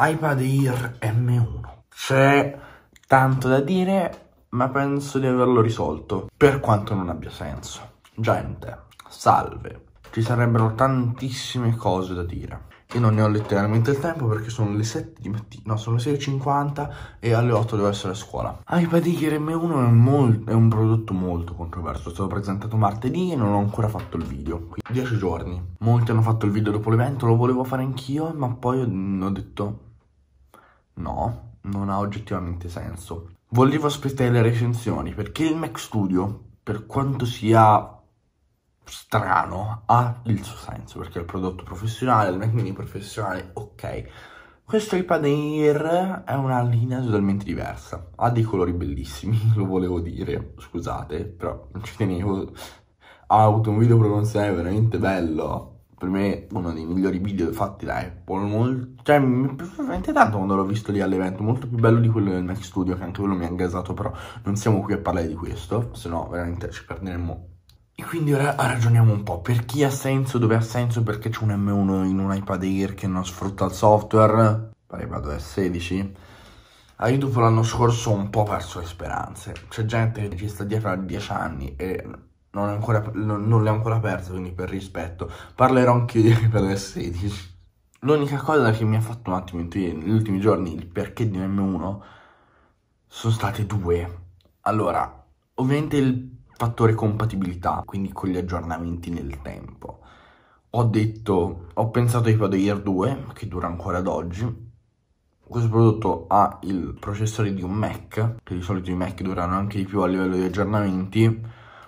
iPad Air M1. C'è tanto da dire, ma penso di averlo risolto, per quanto non abbia senso. Gente, salve. Ci sarebbero tantissime cose da dire e non ne ho letteralmente il tempo perché sono le 7 di mattina, no, sono le 6.50 e alle 8 devo essere a scuola. iPad Air M1 è, è un prodotto molto controverso, è stato presentato martedì e non ho ancora fatto il video, 10 giorni. Molti hanno fatto il video dopo l'evento, lo volevo fare anch'io, ma poi mm, ho detto no, non ha oggettivamente senso. Volevo aspettare le recensioni perché il Mac Studio, per quanto sia strano ha il suo senso perché è il prodotto professionale, il Mac Mini professionale, ok. Questo iPad Air è una linea totalmente diversa, ha dei colori bellissimi, lo volevo dire, scusate, però non ci tenevo. Ha avuto un video promozionale veramente bello, per me uno dei migliori video fatti da Apple, molto, cioè mi è piaciuto veramente tanto quando l'ho visto lì all'evento, molto più bello di quello del Mac Studio, che anche quello mi ha ingasato, però non siamo qui a parlare di questo, se no veramente ci perderemmo e quindi ora ragioniamo un po', per chi ha senso, dove ha senso, perché c'è un M1 in un iPad Air che non sfrutta il software, iPad s 16, a YouTube l'anno scorso ho un po' perso le speranze, c'è gente che ci sta dietro a 10 anni e non, ancora, non le ha ancora perse, quindi per rispetto, parlerò anche io di iPad s 16. L'unica cosa che mi ha fatto un attimo intuire negli ultimi giorni il perché di un M1 sono state due. Allora, ovviamente il fattore compatibilità, quindi con gli aggiornamenti nel tempo. Ho detto, ho pensato ai Pad Air 2, che dura ancora ad oggi. Questo prodotto ha il processore di un Mac, che di solito i Mac durano anche di più a livello di aggiornamenti.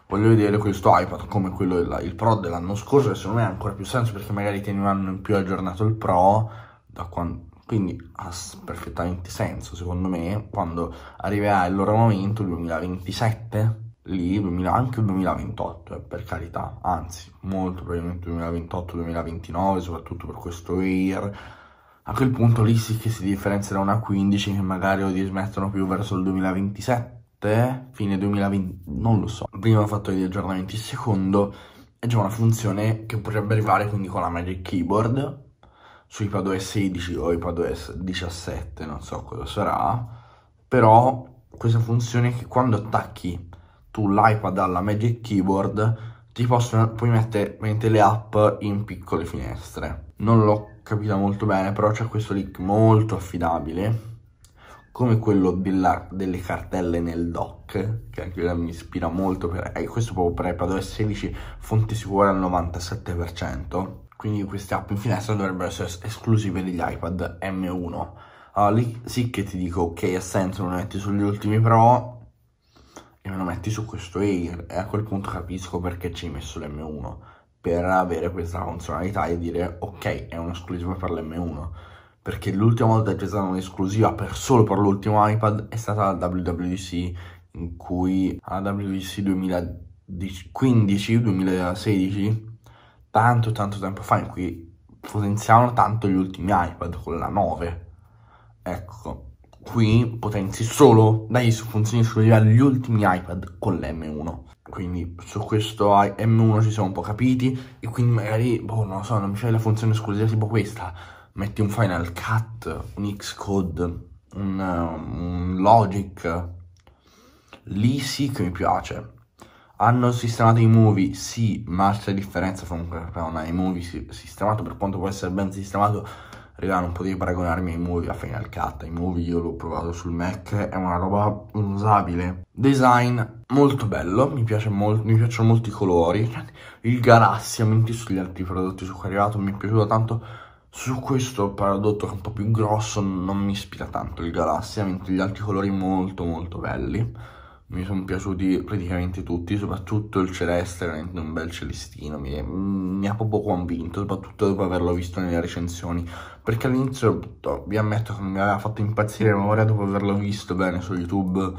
Voglio vedere questo iPad come quello del Pro dell'anno scorso, che secondo me ha ancora più senso perché magari tiene un anno in più aggiornato il Pro, da quando... quindi ha perfettamente senso secondo me quando arriverà il loro momento, 2027, lì anche il 2028 eh, per carità anzi molto probabilmente 2028-2029 soprattutto per questo year a quel punto lì sì che si differenzia da una 15 che magari lo dismettono più verso il 2027 fine 2020 non lo so prima ho fatto di aggiornamenti secondo è già una funzione che potrebbe arrivare quindi con la Magic Keyboard su iPadOS 16 o iPadOS 17 non so cosa sarà però questa funzione che quando attacchi tu l'iPad alla Magic Keyboard, ti possono, puoi mettere le app in piccole finestre. Non l'ho capita molto bene, però c'è questo link molto affidabile, come quello della, delle cartelle nel dock, che anche quella mi ispira molto, per, eh, questo proprio per iPadOS 16, fonte sicura al 97%, quindi queste app in finestra dovrebbero essere esclusive degli iPad M1. Uh, ah, lì sì che ti dico, ok, ha senso, lo metti sugli ultimi Pro, e me lo metti su questo Air e a quel punto capisco perché ci hai messo l'M1 per avere questa funzionalità e dire ok è un'esclusiva per l'M1 perché l'ultima volta che c'è stata un'esclusiva per solo per l'ultimo iPad è stata la WWDC in cui la WWDC 2015-2016 tanto tanto tempo fa in cui potenziavano tanto gli ultimi iPad con la 9 ecco qui potenzi solo dai funzioni esclusive agli ultimi iPad con l'M1. Quindi su questo M1 ci siamo un po' capiti e quindi magari, boh, non lo so, non c'è la funzione esclusiva tipo questa. Metti un Final Cut, un Xcode, un, um, un Logic. Lì sì che mi piace. Hanno sistemato i movie? Sì, ma c'è differenza comunque tra fra un iMovie sistemato per quanto può essere ben sistemato Raga, non potevi paragonarmi ai movie, a Final Cut, I movie io l'ho provato sul Mac, è una roba usabile. Design molto bello, mi, piace mol mi piacciono molti colori, il Galassia, mentre sugli altri prodotti su cui è arrivato, mi è piaciuto tanto su questo prodotto che è un po' più grosso non mi ispira tanto il Galassia, mentre gli altri colori molto molto belli mi sono piaciuti praticamente tutti, soprattutto il Celeste, veramente un bel celestino, mi, mi ha proprio convinto, soprattutto dopo averlo visto nelle recensioni, perché all'inizio boh, vi ammetto che mi aveva fatto impazzire, ma ora dopo averlo visto bene su YouTube,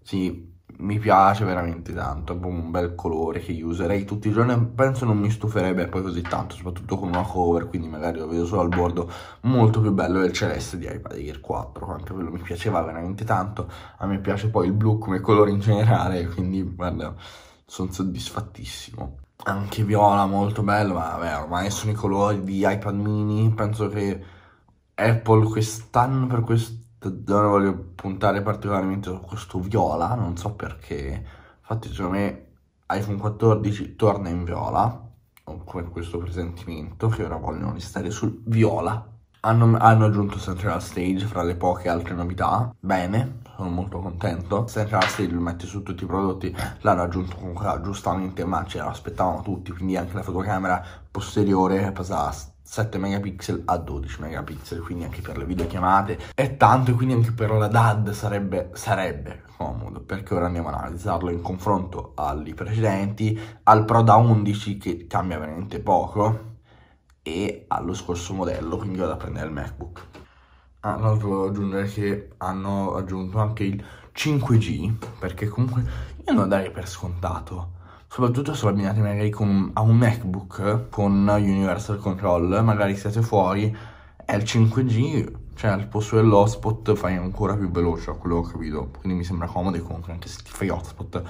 sì, mi piace veramente tanto, è un bel colore che userei tutti i giorni, penso non mi stuferebbe poi così tanto, soprattutto con una cover, quindi magari lo vedo solo al bordo, molto più bello del celeste di iPad Air 4, anche quello mi piaceva veramente tanto, a me piace poi il blu come colore in generale, quindi guarda, sono soddisfattissimo. Anche viola molto bello, ma vabbè, ormai sono i colori di iPad mini, penso che Apple quest'anno per questo Ora voglio puntare particolarmente su questo viola, non so perché. Infatti secondo me iPhone 14 torna in viola, con questo presentimento, che ora vogliono restare sul viola. Hanno, hanno aggiunto Central Stage fra le poche altre novità. Bene, sono molto contento. Central Stage lo mette su tutti i prodotti, l'hanno aggiunto comunque giustamente, ma ce l'aspettavano tutti, quindi anche la fotocamera posteriore è passata 7 megapixel a 12 megapixel, quindi anche per le videochiamate è tanto, quindi anche per la DAD sarebbe, sarebbe comodo, perché ora andiamo ad analizzarlo in confronto agli precedenti, al Pro da 11 che cambia veramente poco e allo scorso modello, quindi vado a prendere il MacBook. Ah, non volevo aggiungere che hanno aggiunto anche il 5G, perché comunque io non darei per scontato soprattutto se lo abbinate magari con, a un MacBook con Universal Control, magari siete fuori, è il 5G, cioè al posto dell'hotspot fai ancora più veloce, a quello che ho capito, quindi mi sembra comodo e comunque anche se ti fai hotspot,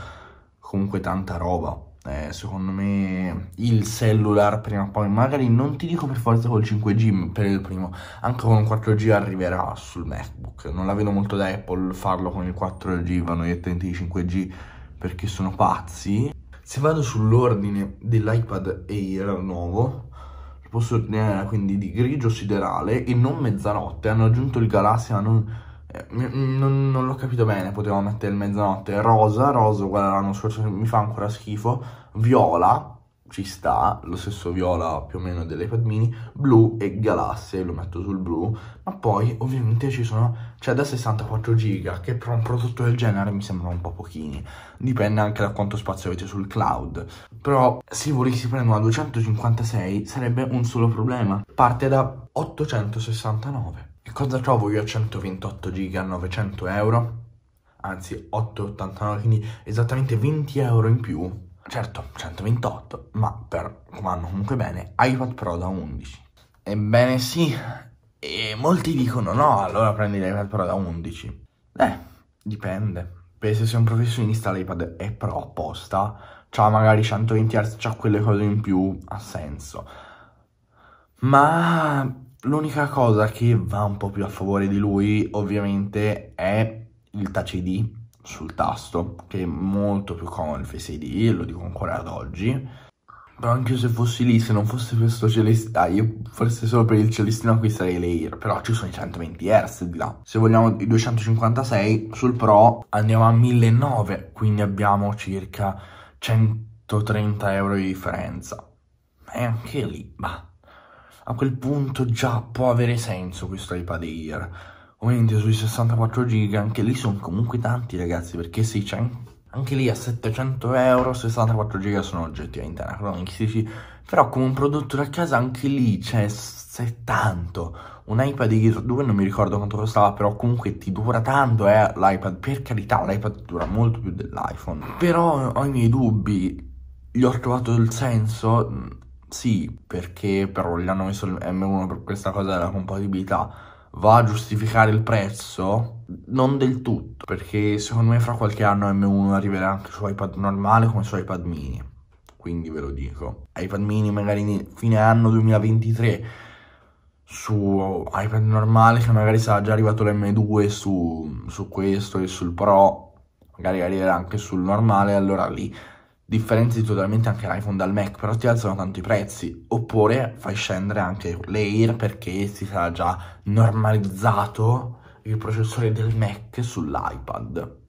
comunque tanta roba. Eh, secondo me il cellular prima o poi, magari non ti dico per forza col 5G per il primo, anche con 4G arriverà sul MacBook. Non la vedo molto da Apple farlo con il 4G, vanno gli attenti di 5G perché sono pazzi. Se vado sull'ordine dell'iPad Air nuovo, lo posso ordinare quindi di grigio siderale e non mezzanotte. Hanno aggiunto il Galassia, non, eh, mm, non, non l'ho capito bene, potevo mettere il mezzanotte. Rosa, rosa, guarda l'anno scorso mi fa ancora schifo. Viola, ci sta, lo stesso viola più o meno dell'iPad mini, blu e galasse, lo metto sul blu, ma poi ovviamente ci sono, c'è cioè da 64 giga, che per un prodotto del genere mi sembrano un po' pochini, dipende anche da quanto spazio avete sul cloud, però se volessi prendere una 256 sarebbe un solo problema, parte da 869. E cosa trovo io a 128 giga a 900 euro? Anzi, 8,89, quindi esattamente 20 euro in più Certo, 128, ma per, vanno comunque bene, iPad Pro da 11. Ebbene sì, e molti dicono no, allora prendi l'iPad Pro da 11. Beh, dipende. Per se sei un professionista l'iPad è Pro apposta, c'ha magari 120 Hz, c'ha quelle cose in più, ha senso. Ma l'unica cosa che va un po' più a favore di lui, ovviamente, è il Touch ID sul tasto, che è molto più comodo il Face ID, lo dico ancora ad oggi. Però anche se fossi lì, se non fosse questo celestino, ah, io forse solo per il celestino acquisterei le IR, però ci sono i 120 Hz di là. Se vogliamo i 256, sul Pro andiamo a 1009, quindi abbiamo circa 130 euro di differenza. E anche lì, ma a quel punto già può avere senso questo iPad Air Ovviamente sui 64 giga, anche lì sono comunque tanti ragazzi, perché 600, anche lì a 700 euro 64 giga sono oggettivamente anacronistici, però come un prodotto da casa anche lì c'è tanto. Un iPad Air 2 non mi ricordo quanto costava, però comunque ti dura tanto eh, l'iPad, per carità l'iPad dura molto più dell'iPhone. Però ho i miei dubbi, gli ho trovato il senso? Mm, sì, perché però gli hanno messo il M1 per questa cosa della compatibilità va a giustificare il prezzo? Non del tutto, perché secondo me fra qualche anno M1 arriverà anche su iPad normale come su iPad mini, quindi ve lo dico. iPad mini magari fine anno 2023 su iPad normale che magari sarà già arrivato l'M2 su, su questo e sul Pro, magari arriverà anche sul normale, allora lì differenzi totalmente anche l'iPhone dal Mac, però ti alzano tanto i prezzi, oppure fai scendere anche l'Air perché si sarà già normalizzato il processore del Mac sull'iPad.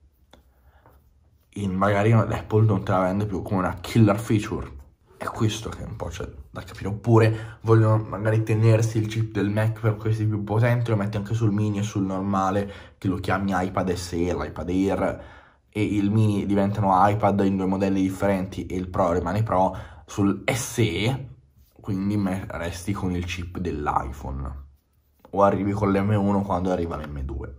In magari l'Apple non te la vende più come una killer feature. È questo che un po' c'è da capire. Oppure vogliono magari tenersi il chip del Mac per questi più potenti, lo metti anche sul mini e sul normale, che lo chiami iPad SE, l'iPad Air e il mini diventano iPad in due modelli differenti e il Pro rimane Pro, sul SE quindi resti con il chip dell'iPhone o arrivi con l'M1 quando arriva l'M2.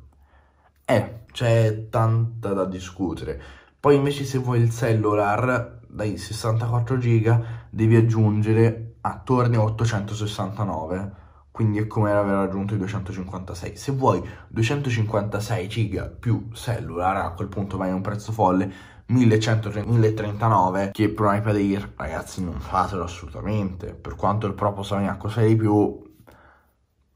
Eh, c'è tanta da discutere. Poi invece se vuoi il cellular dai 64 GB devi aggiungere attorno ah, a 869 quindi è come aver raggiunto i 256. Se vuoi 256 giga più cellular, a quel punto vai a un prezzo folle, 1139, 1039 che per un iPad Air ragazzi non fatelo assolutamente per quanto il Pro possa venire a cos'è di più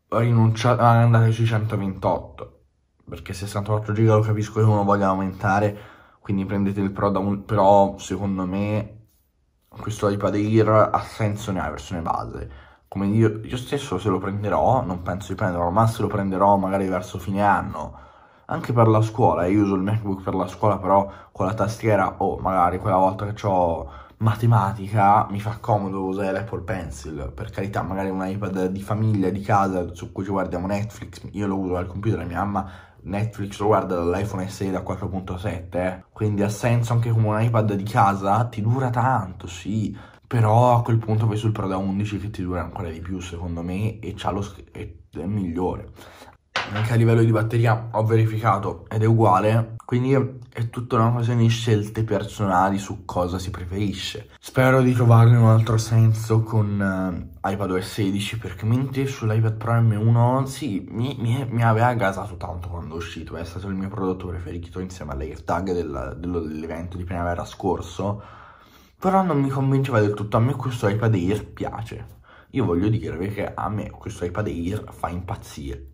rinunciate ah, andate sui 128 perché 64 giga lo capisco che uno voglia aumentare quindi prendete il Pro da un però secondo me questo iPad Air ha senso nella versione base come io, io stesso se lo prenderò, non penso di prenderlo, ma se lo prenderò magari verso fine anno, anche per la scuola, eh, io uso il MacBook per la scuola, però con la tastiera o oh, magari quella volta che ho matematica mi fa comodo usare l'Apple Pencil, per carità, magari un iPad di famiglia, di casa, su cui ci guardiamo Netflix, io lo uso al computer, mia mamma Netflix lo guarda dall'iPhone 6 da 4.7, eh. quindi ha senso anche come un iPad di casa, ti dura tanto, sì, però a quel punto vai sul Pro da 11 che ti dura ancora di più secondo me e c'ha lo sc- è migliore. Anche a livello di batteria ho verificato ed è uguale, quindi è tutta una questione di scelte personali su cosa si preferisce. Spero di trovarne un altro senso con uh, eh, iPadOS 16 perché mentre sull'iPad Pro M1 sì, mi, mi, mi, aveva gasato tanto quando è uscito, eh, è stato il mio prodotto preferito insieme all'AirTag dell'evento di primavera scorso però non mi convinceva del tutto, a me questo iPad Air piace. Io voglio dirvi che a me questo iPad Air fa impazzire.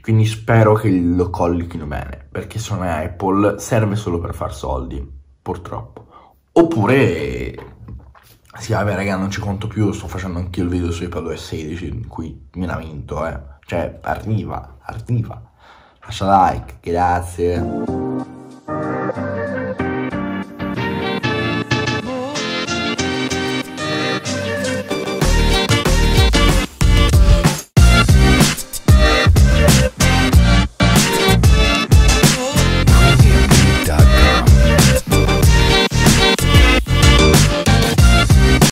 Quindi spero che lo collochino bene, perché se non è Apple serve solo per far soldi, purtroppo. Oppure, sì vabbè raga non ci conto più, sto facendo anche il video su iPadOS 16 in cui mi lamento, eh. Cioè, arriva, arriva. Lascia like, grazie.